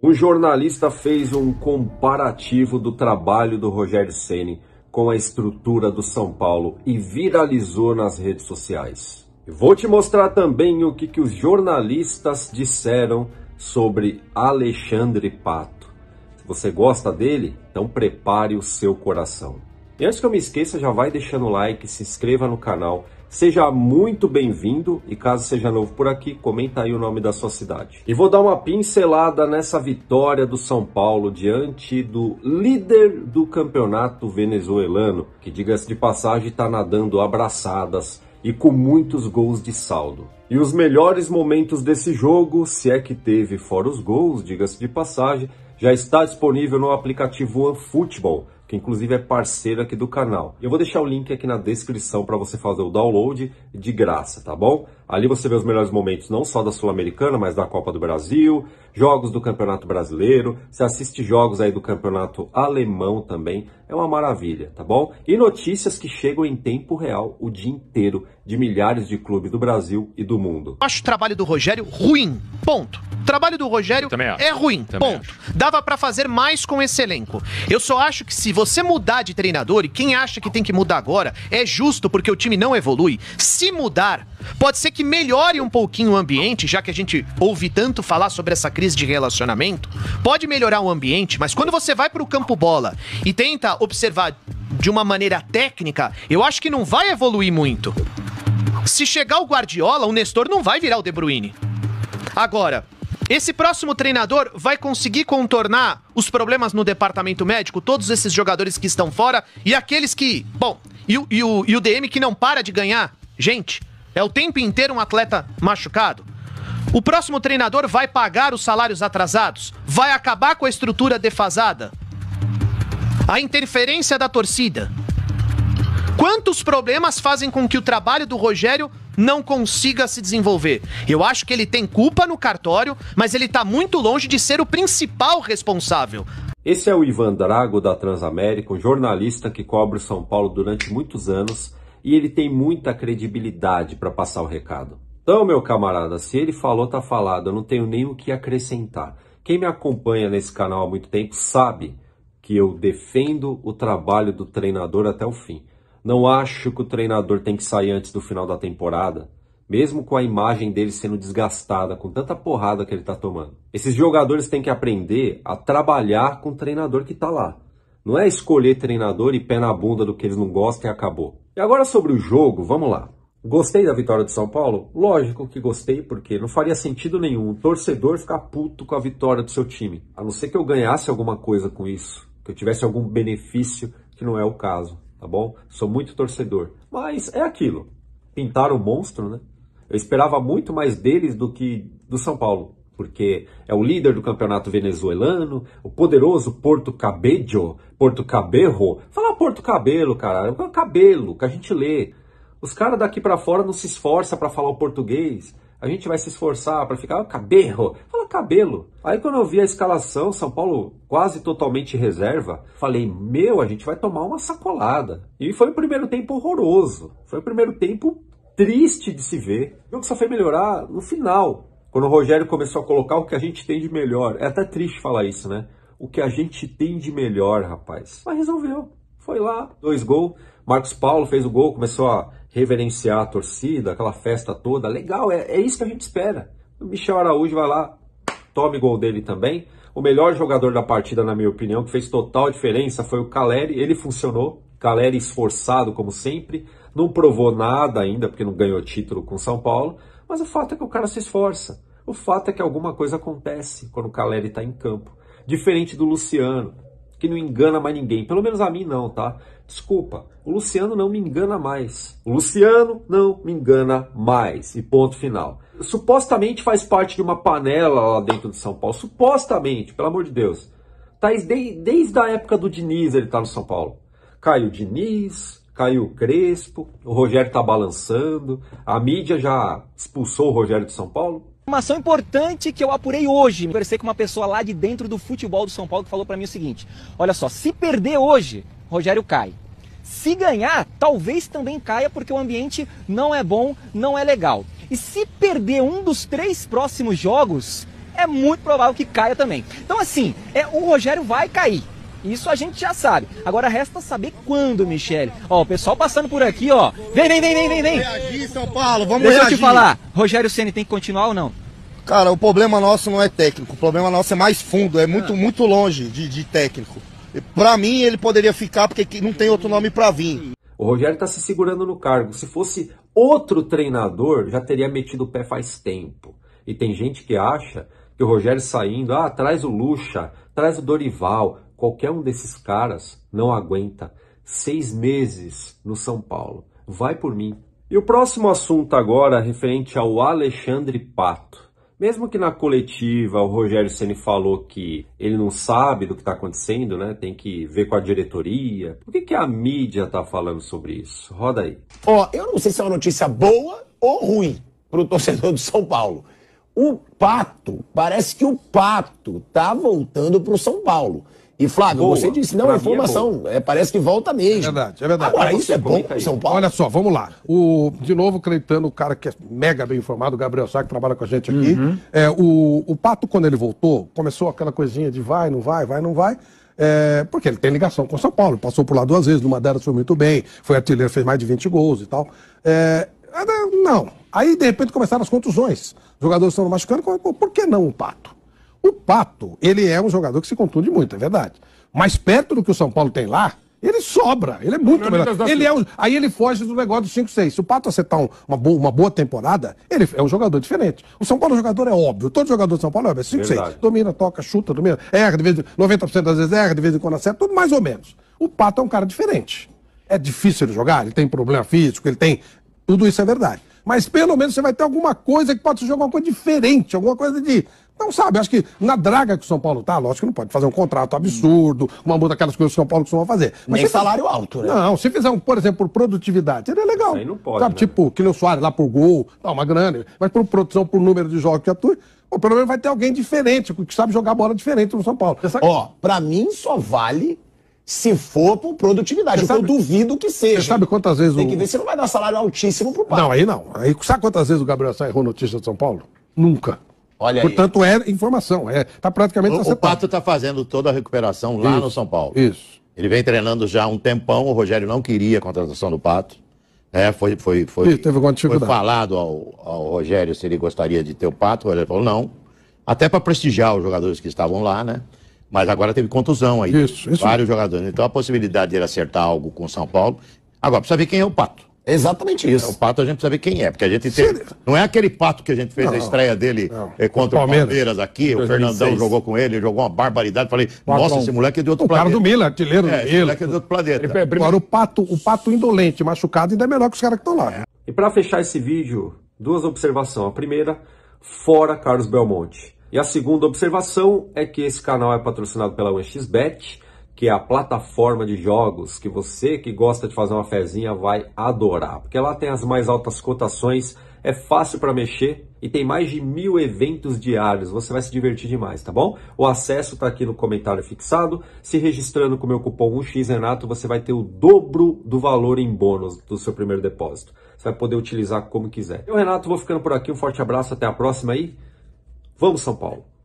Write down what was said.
Um jornalista fez um comparativo do trabalho do Rogério Ceni com a estrutura do São Paulo e viralizou nas redes sociais. Vou te mostrar também o que, que os jornalistas disseram sobre Alexandre Pato. Se você gosta dele, então prepare o seu coração. E antes que eu me esqueça, já vai deixando o like, se inscreva no canal Seja muito bem-vindo e caso seja novo por aqui, comenta aí o nome da sua cidade. E vou dar uma pincelada nessa vitória do São Paulo diante do líder do campeonato venezuelano, que diga-se de passagem está nadando abraçadas e com muitos gols de saldo. E os melhores momentos desse jogo, se é que teve fora os gols, diga-se de passagem, já está disponível no aplicativo OneFootball que inclusive é parceira aqui do canal. Eu vou deixar o link aqui na descrição para você fazer o download de graça, tá bom? Ali você vê os melhores momentos não só da Sul-Americana, mas da Copa do Brasil, jogos do Campeonato Brasileiro, você assiste jogos aí do Campeonato Alemão também, é uma maravilha, tá bom? E notícias que chegam em tempo real o dia inteiro de milhares de clubes do Brasil e do mundo. acho o trabalho do Rogério ruim, ponto trabalho do Rogério é ruim, Também ponto. Acho. Dava para fazer mais com esse elenco. Eu só acho que se você mudar de treinador, e quem acha que tem que mudar agora, é justo porque o time não evolui. Se mudar, pode ser que melhore um pouquinho o ambiente, já que a gente ouve tanto falar sobre essa crise de relacionamento. Pode melhorar o ambiente, mas quando você vai para o campo bola e tenta observar de uma maneira técnica, eu acho que não vai evoluir muito. Se chegar o Guardiola, o Nestor não vai virar o De Bruyne. Agora, esse próximo treinador vai conseguir contornar os problemas no departamento médico, todos esses jogadores que estão fora e aqueles que. Bom, e o, e o, e o DM que não para de ganhar. Gente, é o tempo inteiro um atleta machucado. O próximo treinador vai pagar os salários atrasados, vai acabar com a estrutura defasada. A interferência da torcida. Quantos problemas fazem com que o trabalho do Rogério não consiga se desenvolver. Eu acho que ele tem culpa no cartório, mas ele está muito longe de ser o principal responsável. Esse é o Ivan Drago da Transamérica, um jornalista que cobre São Paulo durante muitos anos e ele tem muita credibilidade para passar o recado. Então, meu camarada, se ele falou, tá falado, eu não tenho nem o que acrescentar. Quem me acompanha nesse canal há muito tempo sabe que eu defendo o trabalho do treinador até o fim. Não acho que o treinador tem que sair antes do final da temporada, mesmo com a imagem dele sendo desgastada, com tanta porrada que ele está tomando. Esses jogadores têm que aprender a trabalhar com o treinador que está lá. Não é escolher treinador e pé na bunda do que eles não gostam e acabou. E agora sobre o jogo, vamos lá. Gostei da vitória de São Paulo? Lógico que gostei, porque não faria sentido nenhum um torcedor ficar puto com a vitória do seu time. A não ser que eu ganhasse alguma coisa com isso, que eu tivesse algum benefício, que não é o caso tá bom? Sou muito torcedor. Mas é aquilo. Pintaram o monstro, né? Eu esperava muito mais deles do que do São Paulo, porque é o líder do campeonato venezuelano, o poderoso Porto Cabello, Porto Caberro. Fala Porto Cabelo, cara, é o cabelo que a gente lê. Os caras daqui para fora não se esforça para falar o português a gente vai se esforçar para ficar ah, cabelo, fala cabelo. Aí quando eu vi a escalação, São Paulo quase totalmente reserva, falei, meu, a gente vai tomar uma sacolada. E foi o primeiro tempo horroroso, foi o primeiro tempo triste de se ver. O que só foi melhorar no final, quando o Rogério começou a colocar o que a gente tem de melhor. É até triste falar isso, né? O que a gente tem de melhor, rapaz. Mas resolveu. Foi lá, dois gols. Marcos Paulo fez o gol, começou a reverenciar a torcida, aquela festa toda. Legal, é, é isso que a gente espera. O Michel Araújo vai lá, tome gol dele também. O melhor jogador da partida, na minha opinião, que fez total diferença foi o Caleri. Ele funcionou. Caleri esforçado, como sempre. Não provou nada ainda, porque não ganhou título com São Paulo. Mas o fato é que o cara se esforça. O fato é que alguma coisa acontece quando o Caleri está em campo. Diferente do Luciano, que não engana mais ninguém. Pelo menos a mim não, tá? Desculpa, o Luciano não me engana mais. O Luciano não me engana mais. E ponto final. Supostamente faz parte de uma panela lá dentro de São Paulo. Supostamente, pelo amor de Deus. Tá, desde, desde a época do Diniz ele tá no São Paulo. Caio Diniz, caiu o Crespo, o Rogério está balançando, a mídia já expulsou o Rogério de São Paulo. Informação importante que eu apurei hoje. Conversei com uma pessoa lá de dentro do futebol do São Paulo que falou para mim o seguinte: olha só, se perder hoje, Rogério cai. Se ganhar, talvez também caia porque o ambiente não é bom, não é legal. E se perder um dos três próximos jogos, é muito provável que caia também. Então, assim, é, o Rogério vai cair. Isso a gente já sabe. Agora resta saber quando, Michele. Ó, o pessoal passando por aqui, ó. Vem, vem, vem, vem, vem, vem. Reagir, São Paulo, vamos Deixa reagir. eu te falar, Rogério Ceni tem que continuar ou não? Cara, o problema nosso não é técnico, o problema nosso é mais fundo, é muito, muito longe de, de técnico. Para mim, ele poderia ficar porque não tem outro nome para vir. O Rogério está se segurando no cargo. Se fosse outro treinador, já teria metido o pé faz tempo. E tem gente que acha que o Rogério saindo, ah, traz o Lucha, traz o Dorival, Qualquer um desses caras não aguenta. Seis meses no São Paulo. Vai por mim. E o próximo assunto agora referente ao Alexandre Pato. Mesmo que na coletiva o Rogério Ceni falou que ele não sabe do que está acontecendo, né? Tem que ver com a diretoria. O que, que a mídia está falando sobre isso? Roda aí. Ó, eu não sei se é uma notícia boa ou ruim para o torcedor do São Paulo. O Pato, parece que o Pato tá voltando para o São Paulo. E Flávio, boa. você disse, não é, é informação. É, parece que volta mesmo. É verdade, é verdade. Agora, isso é bom São Paulo. Olha só, vamos lá. O, de novo, Cleitano, o cara que é mega bem informado, o Gabriel Sá, que trabalha com a gente aqui. Uhum. É, o, o Pato, quando ele voltou, começou aquela coisinha de vai, não vai, vai, não vai. É, porque ele tem ligação com São Paulo, passou por lá duas vezes, numa delas foi muito bem, foi artilheiro, fez mais de 20 gols e tal. É, é, não. Aí, de repente, começaram as contusões. Os jogadores estão machucando, por que não o Pato? O Pato, ele é um jogador que se contunde muito, é verdade. Mas perto do que o São Paulo tem lá, ele sobra, ele é muito melhor. Ele é um, aí ele foge do negócio do 5-6. Se o Pato acertar um, uma, boa, uma, boa, temporada, ele é um jogador diferente. O São Paulo é um jogador é óbvio. Todo jogador do São Paulo é óbvio. É 5-6. Domina, toca, chuta, domina. Erra de vez em 90% das vezes erra, de vez em quando acerta, tudo mais ou menos. O Pato é um cara diferente. É difícil ele jogar, ele tem problema físico, ele tem. Tudo isso é verdade. Mas pelo menos você vai ter alguma coisa que pode ser alguma coisa diferente, alguma coisa de não sabe, acho que na draga que o São Paulo tá, lógico que não pode fazer um contrato absurdo, uma multa, aquelas coisas que o São Paulo costuma fazer. Mas Nem salário alto, né? Não, se fizer, um, por exemplo, por produtividade, seria é legal. Isso aí não pode. Sabe, né? tipo, que o Soares lá por gol, dá tá, uma grana, mas por produção, por número de jogos que atua, ou pelo menos vai ter alguém diferente, que sabe jogar bola diferente no São Paulo. Ó, sabe... pra mim só vale se for por produtividade. Sabe, eu duvido que seja. Você sabe quantas vezes Tem o... que ver se não vai dar salário altíssimo pro pai. Não, aí não. Aí, sabe quantas vezes o Gabriel Sá errou notícia de São Paulo? Nunca. Olha Portanto, aí. é informação. É, tá praticamente o, acertado. o Pato está fazendo toda a recuperação lá isso, no São Paulo. Isso. Ele vem treinando já há um tempão. O Rogério não queria a contratação do Pato. É, foi, foi, foi, isso, teve foi falado ao, ao, Rogério se ele gostaria de ter o Pato. O Rogério falou não. Até para prestigiar os jogadores que estavam lá, né? Mas agora teve contusão aí. Isso, isso. Vários jogadores. Então a possibilidade de ele acertar algo com o São Paulo. Agora precisa ver quem é o Pato. É exatamente isso. É, o Pato a gente precisa ver quem é, porque a gente tem... Não é aquele Pato que a gente fez não, a estreia dele eh, contra o Palmeiras, Palmeiras aqui, 2006. o Fernandão jogou com ele, jogou uma barbaridade. Falei, nossa, esse moleque é de outro o planeta. O cara do Mila, artilheiro é, do Mila. moleque é de outro planeta. Ele, Agora, o Pato, o Pato indolente, machucado, ainda é melhor que os caras que estão lá. É. E para fechar esse vídeo, duas observações. A primeira, fora Carlos Belmonte. E a segunda observação é que esse canal é patrocinado pela 1xBet que é a plataforma de jogos que você que gosta de fazer uma fezinha vai adorar, porque lá tem as mais altas cotações, é fácil para mexer e tem mais de mil eventos diários. Você vai se divertir demais, tá bom? O acesso está aqui no comentário fixado. Se registrando com o meu cupom 1x Renato, você vai ter o dobro do valor em bônus do seu primeiro depósito. Você vai poder utilizar como quiser. Eu, Renato, vou ficando por aqui. Um forte abraço, até a próxima aí. Vamos, São Paulo!